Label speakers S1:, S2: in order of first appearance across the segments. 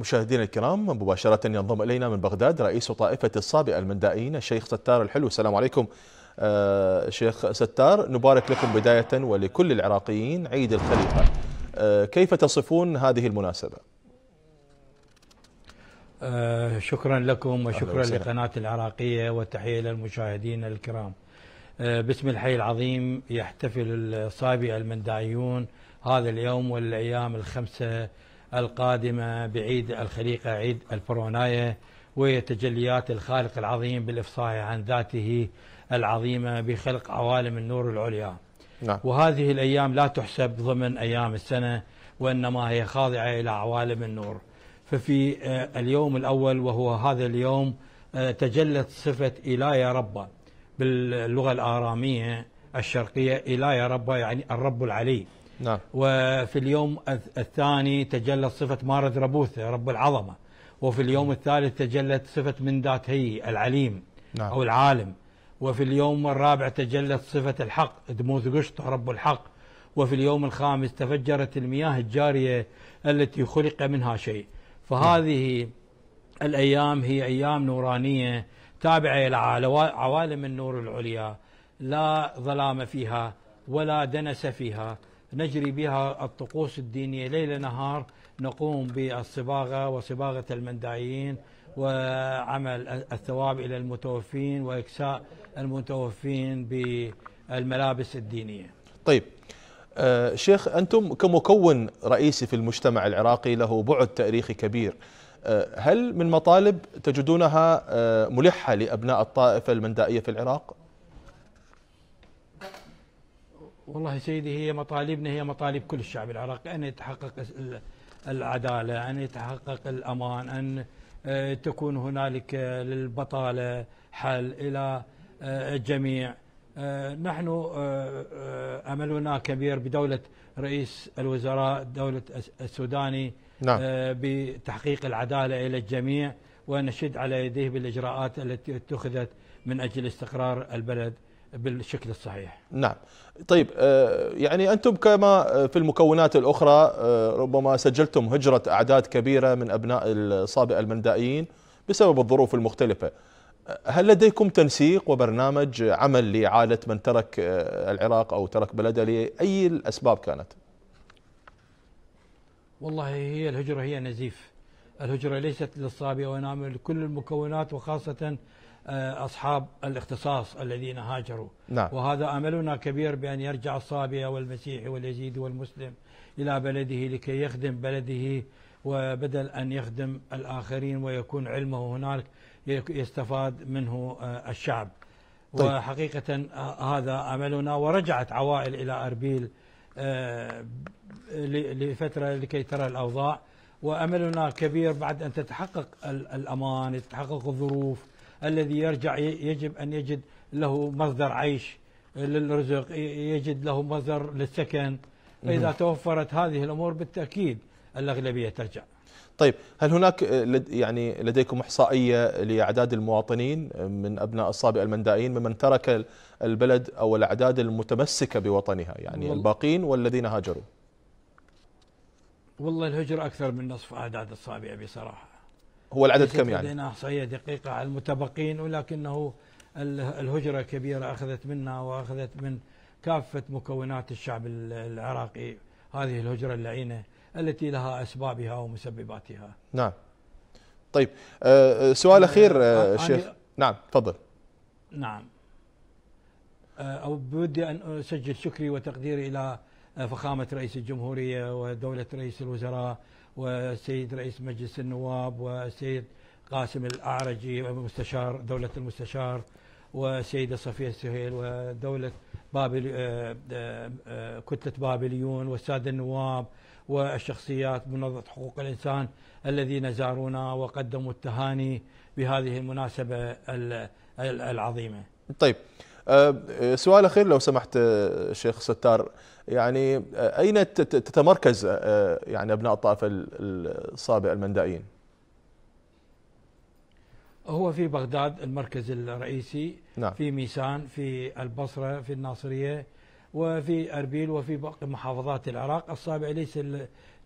S1: مشاهدينا الكرام مباشرة ينضم إلينا من بغداد رئيس طائفة الصابئة المندائيين الشيخ ستار الحلو السلام عليكم آه شيخ ستار نبارك لكم بداية ولكل العراقيين عيد الخليفة آه كيف تصفون هذه المناسبة؟
S2: آه شكرا لكم وشكرا لقناة العراقية وتحية للمشاهدين الكرام آه، باسم الحي العظيم يحتفل الصابئة المندائيون هذا اليوم والأيام الخمسة القادمة بعيد الخليقة عيد الفروناية وتجليات الخالق العظيم بالإفصاح عن ذاته العظيمة بخلق عوالم النور العليا نعم. وهذه الأيام لا تحسب ضمن أيام السنة وإنما هي خاضعة إلى عوالم النور ففي آه، اليوم الأول وهو هذا اليوم آه، تجلت صفة إلهي ربا باللغة الآرامية الشرقية إلهي ربا يعني الرب العلي نعم. وفي اليوم الثاني تجلت صفة مارد ربوثة رب العظمة وفي اليوم نعم. الثالث تجلت صفة من ذات هي العليم نعم. أو العالم وفي اليوم الرابع تجلت صفة الحق دموث قشطة رب الحق وفي اليوم الخامس تفجرت المياه الجارية التي خلق منها شيء فهذه الأيام هي أيام نورانية تابعة إلى عوالم النور العليا لا ظلام فيها ولا دنس فيها نجري بها الطقوس الدينية ليل نهار نقوم بالصباغة وصباغة المندعيين وعمل الثواب إلى المتوفين وإكساء المتوفين بالملابس الدينية طيب
S1: آه شيخ أنتم كمكون رئيسي في المجتمع العراقي له بعد تاريخي كبير آه هل من مطالب تجدونها آه ملحة لأبناء الطائفة المندائية في العراق؟
S2: والله سيدي هي مطالبنا هي مطالب كل الشعب العراقي أن يتحقق العدالة أن يتحقق الأمان أن آه، تكون هنالك آه، للبطالة حل إلى آه، الجميع نحن أملنا كبير بدولة رئيس الوزراء دولة السوداني نعم. بتحقيق العدالة إلى الجميع ونشد على يديه بالإجراءات التي اتخذت من أجل استقرار البلد بالشكل الصحيح
S1: نعم طيب آه، يعني أنتم كما آه، في المكونات الأخرى آه، ربما سجلتم هجرة أعداد كبيرة من أبناء الصابئة المندائيين بسبب الظروف المختلفة هل لديكم تنسيق وبرنامج عمل لإعالة من ترك العراق أو ترك بلده لأي الأسباب كانت؟
S2: والله هي الهجرة هي نزيف الهجرة ليست للصابئة وإنما لكل المكونات وخاصة آه، أصحاب الاختصاص الذين هاجروا نعم. وهذا أملنا كبير بأن يرجع الصابئة والمسيحي واليزيدي والمسلم إلى بلده لكي يخدم بلده وبدل أن يخدم الآخرين ويكون علمه هناك يستفاد منه آه، الشعب طيب. وحقيقة آه، هذا أملنا ورجعت عوائل إلى أربيل لفترة لكي ترى الأوضاع وأملنا كبير بعد أن تتحقق الأمان تتحقق الظروف الذي يرجع يجب أن يجد له مصدر عيش للرزق يجد له مصدر للسكن فإذا توفرت هذه الأمور بالتأكيد الأغلبية ترجع طيب
S1: هل هناك يعني لديكم احصائيه لاعداد المواطنين من ابناء الصابئه المندائيين ممن ترك البلد او الاعداد المتمسكه بوطنها يعني والله الباقين والذين هاجروا؟
S2: والله الهجره اكثر من نصف اعداد الصابئه بصراحه هو العدد كم يعني؟ لدينا احصائيه دقيقه على المتبقين ولكنه الهجره كبيره اخذت منا واخذت من كافه مكونات الشعب العراقي هذه الهجره اللعينه التي لها اسبابها ومسبباتها.
S1: نعم. طيب آه، آه، سؤال اخير آه، شيخ نعم تفضل.
S2: نعم. أو بودي ان اسجل شكري وتقديري الى فخامة رئيس الجمهورية ودولة رئيس الوزراء والسيد رئيس مجلس النواب والسيد قاسم الأعرجي مستشار دولة المستشار والسيدة صفية السهيل ودولة بابل آه، آه، آه، كتلة بابليون والسادة النواب والشخصيات منظمة حقوق الإنسان الذين زارونا وقدموا التهاني بهذه المناسبة العظيمة
S1: طيب أه، سؤال أخير لو سمحت أه، شيخ ستار يعني أه، أين تتمركز يعني أبناء الطائفة الصابع المندائيين
S2: هو في بغداد المركز الرئيسي نعم. في ميسان في البصرة في الناصرية وفي أربيل وفي باقي محافظات العراق الصابع ليس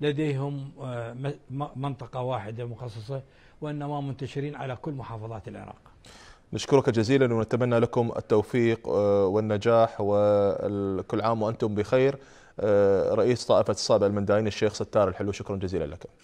S2: لديهم منطقة واحدة مخصصة وإنما منتشرين على كل محافظات العراق
S1: نشكرك جزيلا ونتمنى لكم التوفيق آه، والنجاح وكل عام وأنتم بخير آه، رئيس طائفة الصابع المنداين الشيخ ستار الحلو شكرا جزيلا لك